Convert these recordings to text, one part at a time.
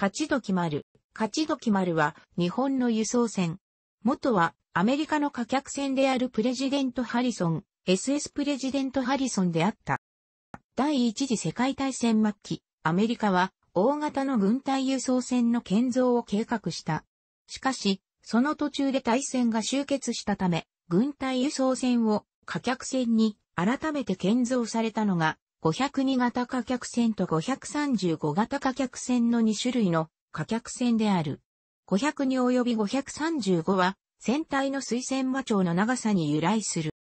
勝ちどま丸。勝ちどま丸は日本の輸送船。元はアメリカの貨客船であるプレジデント・ハリソン、SS プレジデント・ハリソンであった。第一次世界大戦末期、アメリカは大型の軍隊輸送船の建造を計画した。しかし、その途中で大戦が終結したため、軍隊輸送船を貨客船に改めて建造されたのが502型貨客船と535型貨客船の2種類の貨客船である。502及び535は、船体の水線馬長の長さに由来する。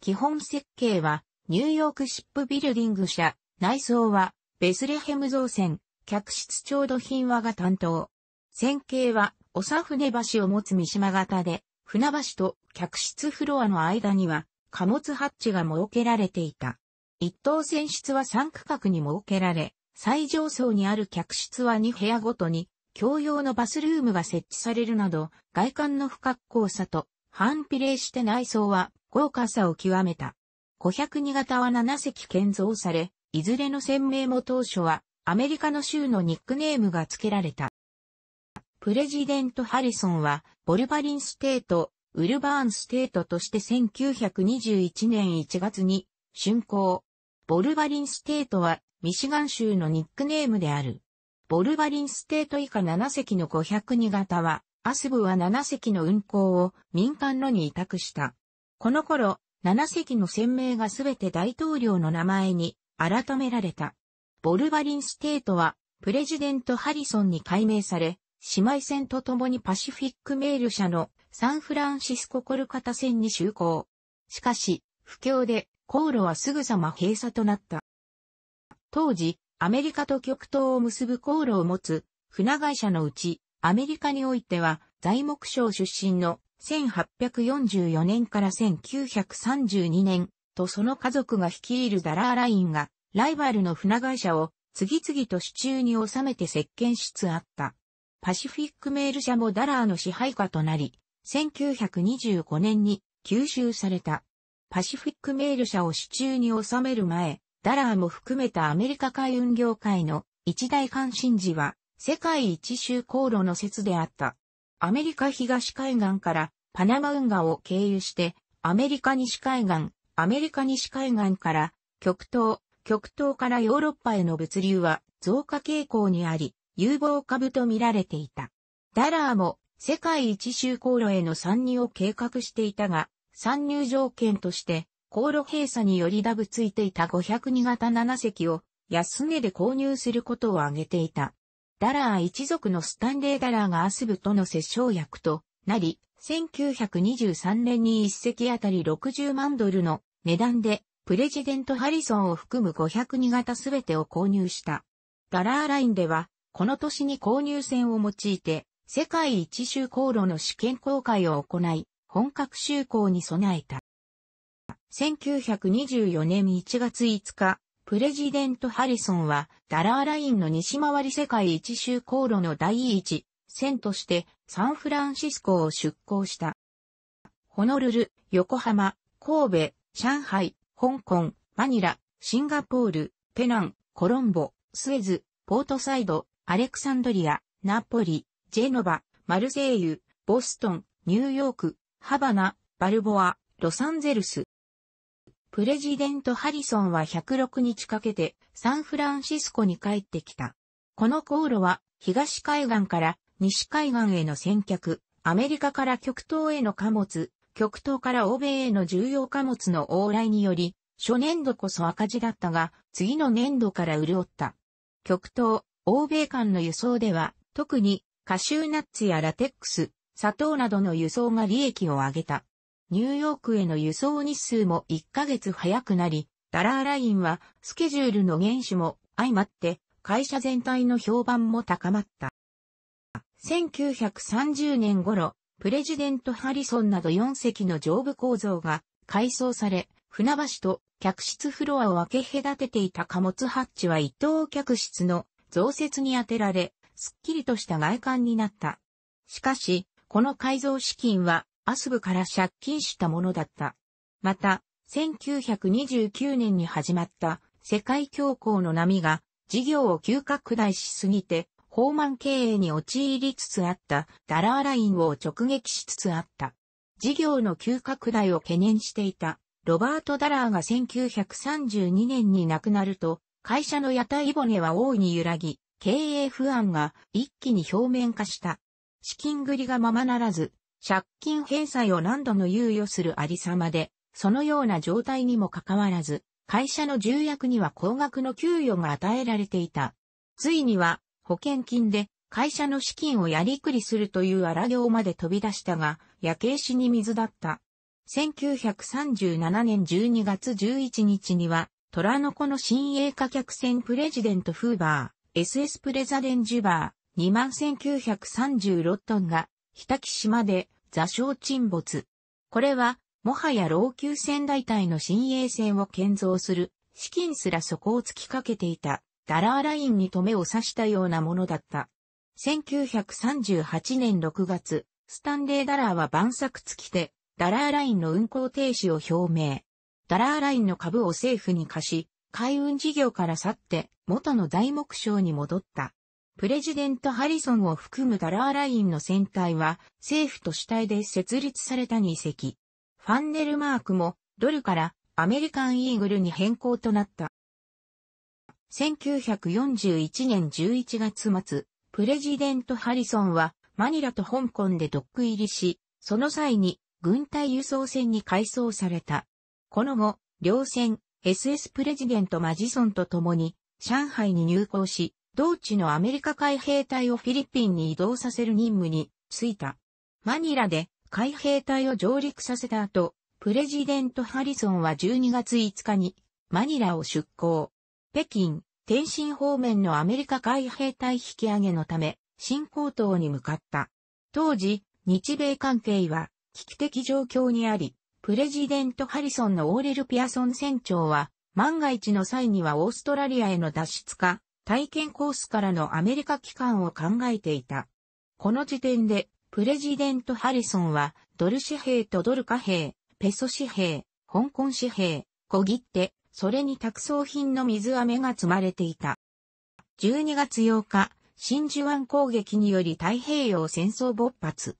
基本設計は、ニューヨークシップビルディング社、内装は、ベスレヘム造船、客室調度品和が担当。船形は、おさ船橋を持つ三島型で、船橋と客室フロアの間には、貨物ハッチが設けられていた。一等船室は3区画に設けられ、最上層にある客室は2部屋ごとに、共用のバスルームが設置されるなど、外観の不格好さと、反比例して内装は豪華さを極めた。502型は7隻建造され、いずれの船名も当初はアメリカの州のニックネームが付けられた。プレジデント・ハリソンは、ボルバリンステート、ウルバーンステートとして1921年1月に、竣工、ボルバリンステートは、ミシガン州のニックネームである。ボルバリンステート以下7隻の502型は、アスブは7隻の運航を民間のに委託した。この頃、7隻の船名がすべて大統領の名前に改められた。ボルバリンステートは、プレジデント・ハリソンに改名され、姉妹船と共にパシフィックメール社のサンフランシスコ・コルカタ船に就航。しかし、不況で航路はすぐさま閉鎖となった。当時、アメリカと極東を結ぶ航路を持つ船会社のうち、アメリカにおいては材木省出身の1844年から1932年とその家族が率いるダラーラインがライバルの船会社を次々と手中に収めて石鹸しつあった。パシフィックメール社もダラーの支配下となり、1925年に吸収された。パシフィックメール社を手中に収める前、ダラーも含めたアメリカ海運業界の一大関心事は、世界一周航路の説であった。アメリカ東海岸からパナマ運河を経由して、アメリカ西海岸、アメリカ西海岸から極東、極東からヨーロッパへの物流は増加傾向にあり、有望株と見られていた。ダラーも世界一周航路への参入を計画していたが、参入条件として、航路閉鎖によりダブついていた502型7隻を安値で購入することを挙げていた。ダラー一族のスタンレーダラーがアスブとの折衝役となり、1923年に1隻あたり60万ドルの値段でプレジデント・ハリソンを含む502型すべてを購入した。ダラーラインでは、この年に購入船を用いて、世界一周航路の試験公開を行い、本格就航に備えた。1924年1月5日、プレジデント・ハリソンは、ダラーラインの西回り世界一周航路の第一線として、サンフランシスコを出港した。ホノルル、横浜、神戸、上海、香港、マニラ、シンガポール、ペナン、コロンボ、スエズ、ポートサイド、アレクサンドリア、ナポリ、ジェノバ、マルセイユ、ボストン、ニューヨーク、ハバナ、バルボア、ロサンゼルス。プレジデント・ハリソンは106日かけてサンフランシスコに帰ってきた。この航路は東海岸から西海岸への先客、アメリカから極東への貨物、極東から欧米への重要貨物の往来により、初年度こそ赤字だったが、次の年度から潤った。極東、欧米間の輸送では、特にカシューナッツやラテックス、砂糖などの輸送が利益を上げた。ニューヨークへの輸送日数も1ヶ月早くなり、ダラーラインはスケジュールの減種も相まって会社全体の評判も高まった。1930年頃、プレジデント・ハリソンなど4隻の上部構造が改装され、船橋と客室フロアを分け隔てていた貨物ハッチは一等客室の増設に充てられ、すっきりとした外観になった。しかし、この改造資金はアスブから借金したものだった。また、1929年に始まった世界恐慌の波が事業を急拡大しすぎて、放満経営に陥りつつあったダラーラインを直撃しつつあった。事業の急拡大を懸念していたロバート・ダラーが1932年に亡くなると、会社の屋台骨は大いに揺らぎ、経営不安が一気に表面化した。資金繰りがままならず、借金返済を何度も猶予するありさまで、そのような状態にもかかわらず、会社の重役には高額の給与が与えられていた。ついには、保険金で会社の資金をやりくりするという荒行まで飛び出したが、夜景死に水だった。1937年12月11日には、虎の子の新鋭化客船プレジデントフーバー、SS プレザデンジュバ21936トンが、日滝島で座礁沈没。これは、もはや老朽船大隊の新鋭船を建造する、資金すら底を突きかけていた、ダラーラインに止めを刺したようなものだった。1938年6月、スタンレーダラーは晩作付きで、ダラーラインの運行停止を表明。ダラーラインの株を政府に貸し、海運事業から去って元の材木商に戻った。プレジデント・ハリソンを含むダラーラインの船体は政府と主体で設立された2隻。ファンネルマークもドルからアメリカン・イーグルに変更となった。1941年11月末、プレジデント・ハリソンはマニラと香港でドック入りし、その際に軍隊輸送船に改装された。この後、両船 SS プレジデント・マジソンと共に上海に入港し、同地のアメリカ海兵隊をフィリピンに移動させる任務に就いた。マニラで海兵隊を上陸させた後、プレジデント・ハリソンは12月5日にマニラを出港。北京、天津方面のアメリカ海兵隊引き上げのため、新高等に向かった。当時、日米関係は危機的状況にあり、プレジデント・ハリソンのオーレル・ピアソン船長は、万が一の際にはオーストラリアへの脱出か、体験コースからのアメリカ帰還を考えていた。この時点で、プレジデント・ハリソンは、ドル紙幣とドル貨幣、ペソ紙幣、香港紙幣、小切手、それに託送品の水飴が積まれていた。12月8日、真珠湾攻撃により太平洋戦争勃発。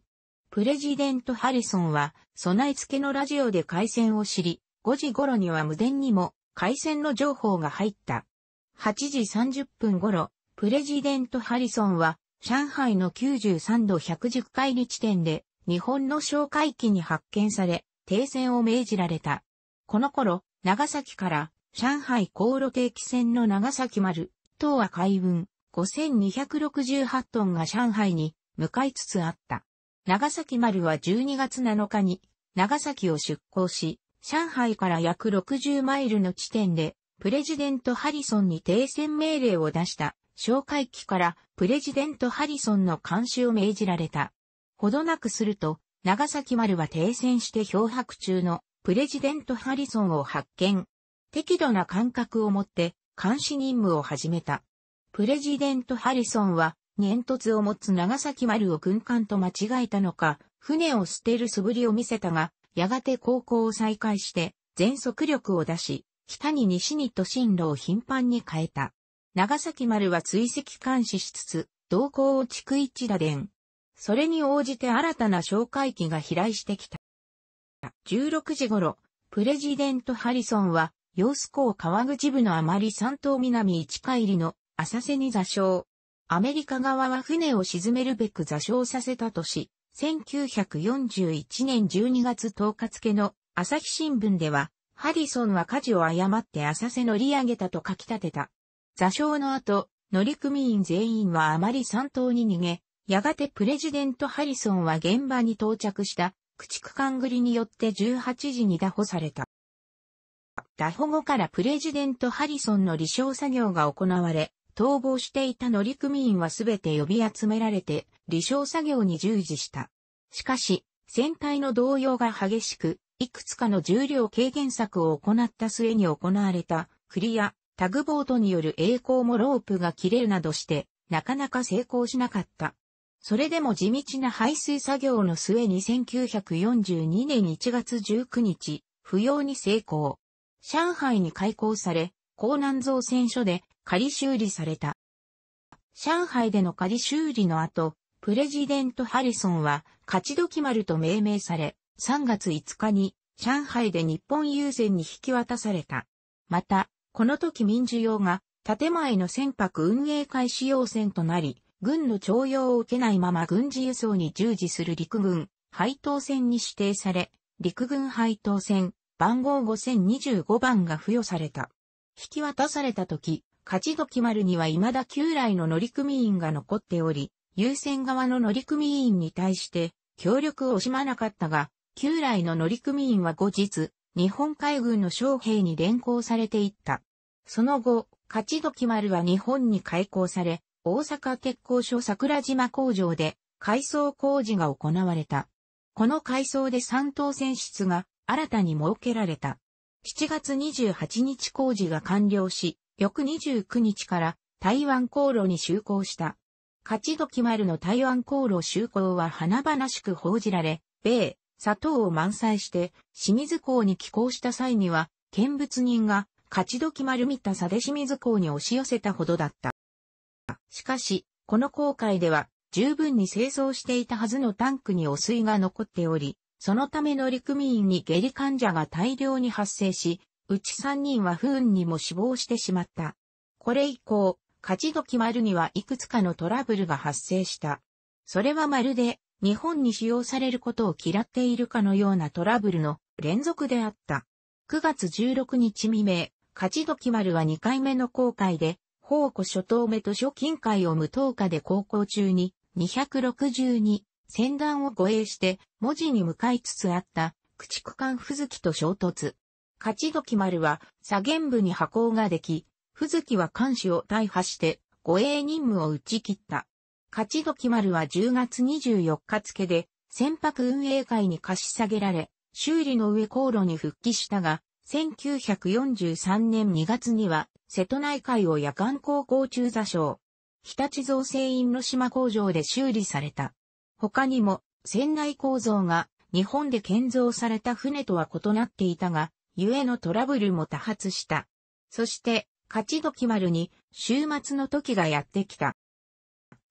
プレジデント・ハリソンは、備え付けのラジオで海戦を知り、5時頃には無電にも海戦の情報が入った。8時30分頃、プレジデント・ハリソンは、上海の93度110海里地点で、日本の哨戒機に発見され、停戦を命じられた。この頃、長崎から上海航路定期船の長崎丸、東亜海運5268トンが上海に向かいつつあった。長崎丸は12月7日に長崎を出港し、上海から約60マイルの地点でプレジデント・ハリソンに停戦命令を出した哨戒機からプレジデント・ハリソンの監視を命じられた。ほどなくすると、長崎丸は停戦して漂白中のプレジデント・ハリソンを発見。適度な感覚を持って監視任務を始めた。プレジデント・ハリソンは、煙突を持つ長崎丸を軍艦と間違えたのか、船を捨てる素振りを見せたが、やがて航行を再開して、全速力を出し、北に西にと進路を頻繁に変えた。長崎丸は追跡監視しつつ、同行を逐一打電。それに応じて新たな哨戒機が飛来してきた。16時頃、プレジデント・ハリソンは、洋子港川口部のあまり三島南一海里の浅瀬に座礁。アメリカ側は船を沈めるべく座礁させたとし、1941年12月10日付の朝日新聞では、ハリソンは火事を誤って浅瀬乗り上げたと書き立てた。座礁の後、乗組員全員はあまり山頭に逃げ、やがてプレジデント・ハリソンは現場に到着した、駆逐艦繰りによって18時に打捕された。打捕後からプレジデント・ハリソンの離礁作業が行われ、逃亡していた乗組員はすべて呼び集められて、離礁作業に従事した。しかし、船体の動揺が激しく、いくつかの重量軽減策を行った末に行われたクリア、タグボートによる栄光もロープが切れるなどして、なかなか成功しなかった。それでも地道な排水作業の末に1942年1月19日、不要に成功。上海に開港され、港南造船所で仮修理された。上海での仮修理の後、プレジデント・ハリソンは、勝ち時丸と命名され、3月5日に上海で日本郵船に引き渡された。また、この時民需用が建前の船舶運営開始要船となり、軍の徴用を受けないまま軍事輸送に従事する陸軍配当船に指定され、陸軍配当船番号5025番が付与された。引き渡された時、勝時丸には未だ旧来の乗組員が残っており、優先側の乗組員に対して協力を惜しまなかったが、旧来の乗組員は後日、日本海軍の将兵に連行されていった。その後、勝時丸は日本に開港され、大阪鉄工所桜島工場で改装工事が行われた。この改装で三等船室が新たに設けられた。7月28日工事が完了し、翌29日から台湾航路に就航した。勝時丸の台湾航路就航は華々しく報じられ、米、砂糖を満載して清水港に寄港した際には、見物人が勝ち時丸見た佐で清水港に押し寄せたほどだった。しかし、この航海では十分に清掃していたはずのタンクに汚水が残っており、そのため乗組員に下痢患者が大量に発生し、うち三人は不運にも死亡してしまった。これ以降、勝ち時丸にはいくつかのトラブルが発生した。それはまるで日本に使用されることを嫌っているかのようなトラブルの連続であった。9月16日未明、勝時丸は2回目の航海で、宝庫諸島目と諸近海を無投下で航行中に、262、船団を護衛して、文字に向かいつつあった、駆逐艦ふずきと衝突。勝時丸は、左舷部に破行ができ、ふずきは艦首を大破して、護衛任務を打ち切った。勝ち時丸は10月24日付で、船舶運営会に貸し下げられ、修理の上航路に復帰したが、1943年2月には、瀬戸内海を夜間航行中座礁。日立造船院の島工場で修理された。他にも、船内構造が日本で建造された船とは異なっていたが、ゆえのトラブルも多発した。そして、勝時丸に、週末の時がやってきた。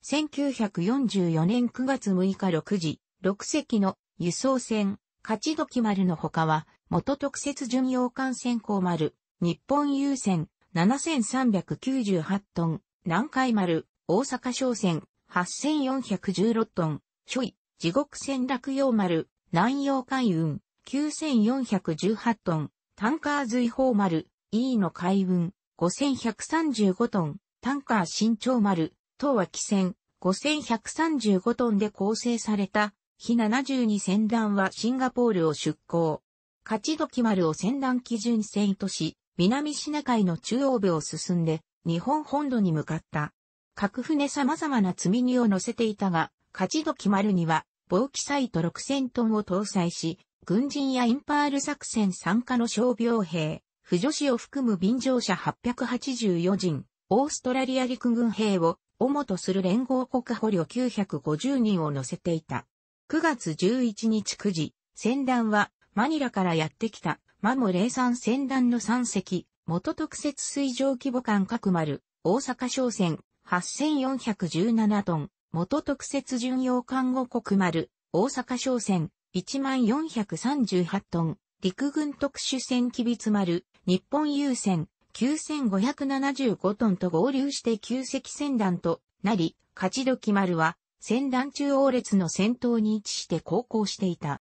1944年9月6日6時、6隻の輸送船、勝時丸の他は、元特設巡洋艦船港丸、日本郵船、7398トン、南海丸、大阪商船、8416トン、諸位、地獄船落洋丸、南洋海運、9418トン、タンカー随砲丸、E の海運、5135トン、タンカー新潮丸、等は汽船5135トンで構成された、非72船団はシンガポールを出港。勝ち時丸を船団基準船とし、南シナ海の中央部を進んで、日本本土に向かった。各船様々な積み荷を乗せていたが、勝ち時丸には、防気サイト6000トンを搭載し、軍人やインパール作戦参加の傷病兵、婦女子を含む便乗者884人、オーストラリア陸軍兵を主とする連合国捕虜950人を乗せていた。9月11日9時、船団はマニラからやってきたマモ零三船団の3隻、元特設水上規模艦各丸、大阪商船8417トン、元特設巡洋艦五国丸、大阪商船1438トン、陸軍特殊船機密丸、日本優船9575トンと合流して旧石船団となり、勝時丸は、船団中央列の先頭に位置して航行していた。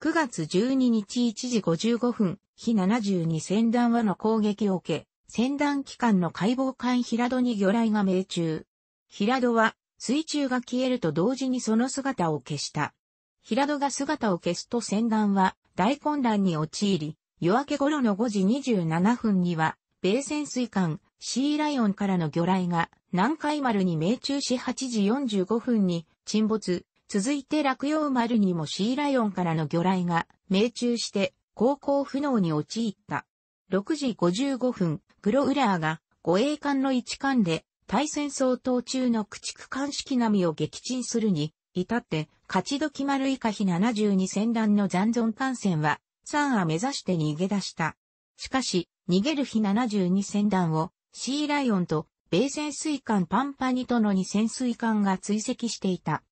9月12日1時55分、日72船団はの攻撃を受け、船団機関の解剖艦平戸に魚雷が命中。平戸は水中が消えると同時にその姿を消した。平戸が姿を消すと船団は大混乱に陥り、夜明け頃の5時27分には、米潜水艦シーライオンからの魚雷が南海丸に命中し8時45分に沈没、続いて落葉丸にもシーライオンからの魚雷が命中して航行不能に陥った。6時55分、グロウラーが護衛艦の一艦で対戦相当中の駆逐艦式波を撃沈するに、至って、勝時丸以下比72戦乱の残存艦船は、サンア目指して逃げ出した。しかし、逃げる日72船団をシーライオンと米潜水艦パンパニとの2潜水艦が追跡していた。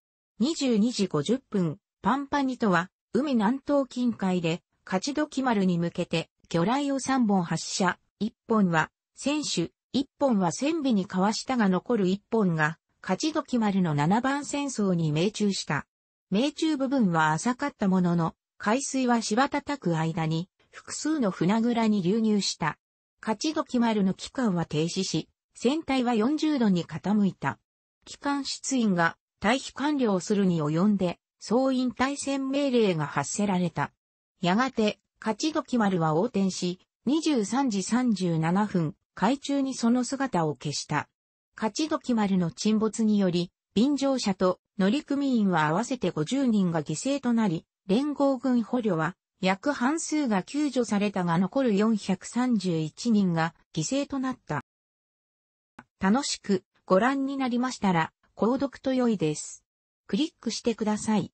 22時50分、パンパニとは海南東近海で勝どき丸に向けて魚雷を3本発射、1本は船首、1本は船尾にかわしたが残る1本が勝どき丸の7番戦争に命中した。命中部分は浅かったものの、海水は柴叩く間に複数の船蔵に流入した。勝時丸の機関は停止し、船体は40度に傾いた。機関出員が退避完了するに及んで、総員退戦命令が発せられた。やがて、勝時丸は横転し、23時37分、海中にその姿を消した。勝時丸の沈没により、便乗者と乗組員は合わせて50人が犠牲となり、連合軍捕虜は、約半数が救助されたが残る431人が犠牲となった。楽しくご覧になりましたら、購読と良いです。クリックしてください。